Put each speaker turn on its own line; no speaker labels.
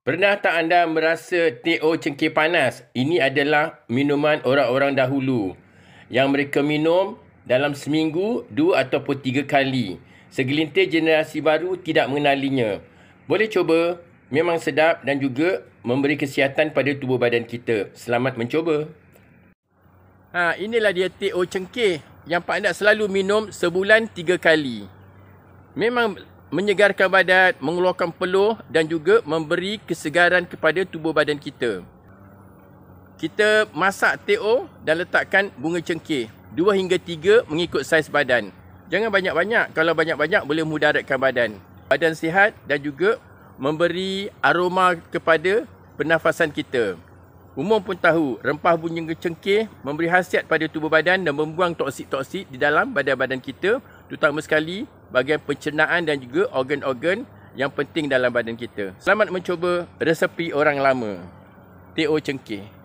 Pernah tak anda merasa teh o cengkih panas? Ini adalah minuman orang-orang dahulu yang mereka minum dalam seminggu dua ataupun tiga kali. Segelintir generasi baru tidak mengenalinya. Boleh cuba. Memang sedap dan juga memberi kesihatan pada tubuh badan kita. Selamat mencuba. Ha, inilah dia teh o cengkih yang Pak Andak selalu minum sebulan tiga kali. Memang menyegarkan badan, mengeluarkan peluh dan juga memberi kesegaran kepada tubuh badan kita. Kita masak teh o dan letakkan bunga cengkeh Dua hingga tiga mengikut saiz badan. Jangan banyak-banyak. Kalau banyak-banyak boleh mudaratkan badan. Badan sihat dan juga memberi aroma kepada pernafasan kita. Umum pun tahu rempah bunyi cengkeh memberi hasiat pada tubuh badan dan membuang toksik-toksik di dalam badan-badan kita. Terutama sekali bahagian pencernaan dan juga organ-organ yang penting dalam badan kita. Selamat mencuba resepi orang lama. T.O. Cengkih.